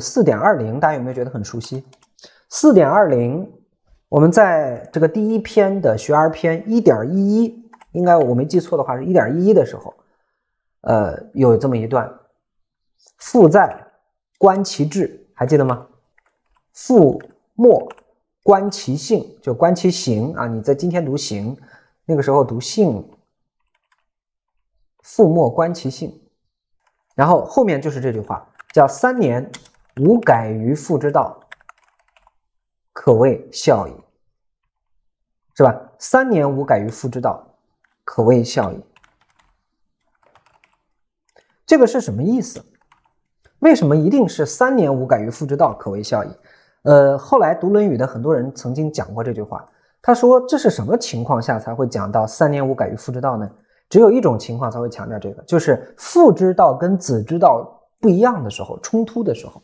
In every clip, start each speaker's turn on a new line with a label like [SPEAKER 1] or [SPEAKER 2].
[SPEAKER 1] 四点二零，大家有没有觉得很熟悉？四点二零，我们在这个第一篇的学而篇一点一一，应该我没记错的话是，一点一一的时候，呃，有这么一段：“父在，观其志，还记得吗？父莫，观其性，就观其行啊。你在今天读行，那个时候读性。父莫观其性，然后后面就是这句话，叫三年。”无改于父之道，可谓孝矣，是吧？三年无改于父之道，可谓孝矣。这个是什么意思？为什么一定是三年无改于父之道，可谓孝矣？呃，后来读《论语》的很多人曾经讲过这句话，他说：“这是什么情况下才会讲到三年无改于父之道呢？”只有一种情况才会强调这个，就是父之道跟子之道不一样的时候，冲突的时候。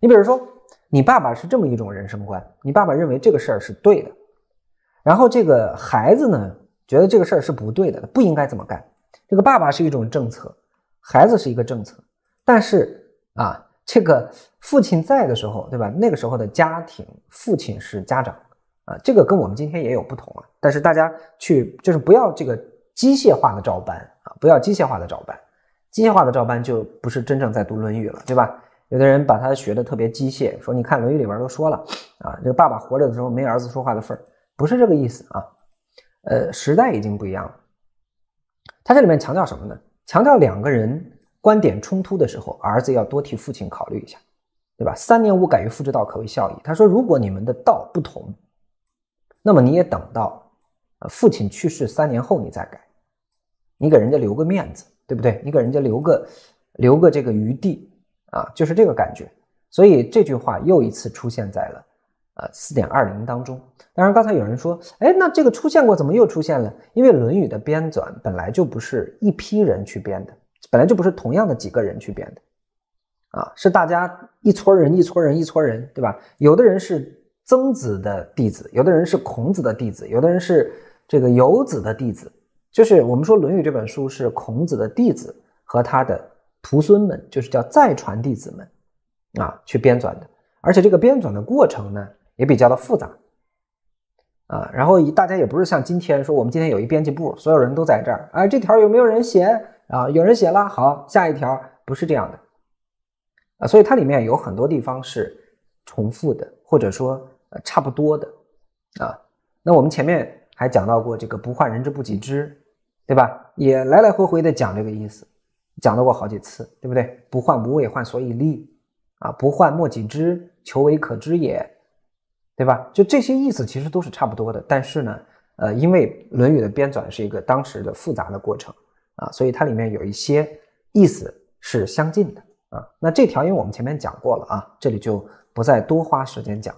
[SPEAKER 1] 你比如说，你爸爸是这么一种人生观，你爸爸认为这个事儿是对的，然后这个孩子呢，觉得这个事儿是不对的，不应该这么干。这个爸爸是一种政策，孩子是一个政策。但是啊，这个父亲在的时候，对吧？那个时候的家庭，父亲是家长，啊，这个跟我们今天也有不同啊。但是大家去就是不要这个机械化的照搬啊，不要机械化的照搬，机械化的照搬就不是真正在读《论语》了，对吧？有的人把它学得特别机械，说你看《论语》里边都说了，啊，这个爸爸活着的时候没儿子说话的份儿，不是这个意思啊。呃，时代已经不一样了。他这里面强调什么呢？强调两个人观点冲突的时候，儿子要多替父亲考虑一下，对吧？三年无改于父之道，可谓孝矣。他说，如果你们的道不同，那么你也等到呃父亲去世三年后你再改，你给人家留个面子，对不对？你给人家留个留个这个余地。啊，就是这个感觉，所以这句话又一次出现在了，呃，四点二零当中。当然，刚才有人说，哎，那这个出现过，怎么又出现了？因为《论语》的编纂本来就不是一批人去编的，本来就不是同样的几个人去编的，啊，是大家一撮人、一撮人、一撮人，对吧？有的人是曾子的弟子，有的人是孔子的弟子，有的人是这个游子的弟子。就是我们说，《论语》这本书是孔子的弟子和他的。徒孙们就是叫再传弟子们啊，去编纂的，而且这个编纂的过程呢也比较的复杂啊。然后大家也不是像今天说，我们今天有一编辑部，所有人都在这儿，哎，这条有没有人写啊？有人写了，好，下一条不是这样的啊。所以它里面有很多地方是重复的，或者说差不多的啊。那我们前面还讲到过这个“不患人之不己知”，对吧？也来来回回的讲这个意思。讲到过好几次，对不对？不患无位，患所以立。啊，不患莫己之求，为可知也，对吧？就这些意思其实都是差不多的。但是呢，呃，因为《论语》的编纂是一个当时的复杂的过程啊，所以它里面有一些意思是相近的啊。那这条因为我们前面讲过了啊，这里就不再多花时间讲。